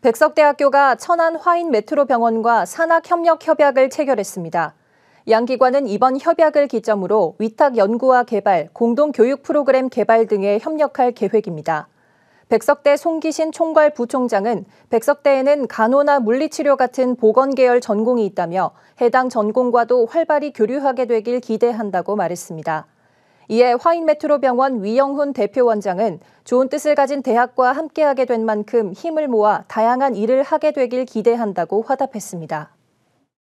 백석대학교가 천안 화인 메트로병원과 산학협력협약을 체결했습니다. 양 기관은 이번 협약을 기점으로 위탁 연구와 개발, 공동 교육 프로그램 개발 등에 협력할 계획입니다. 백석대 송기신 총괄 부총장은 백석대에는 간호나 물리치료 같은 보건 계열 전공이 있다며 해당 전공과도 활발히 교류하게 되길 기대한다고 말했습니다. 이에 화인메트로병원 위영훈 대표원장은 좋은 뜻을 가진 대학과 함께하게 된 만큼 힘을 모아 다양한 일을 하게 되길 기대한다고 화답했습니다.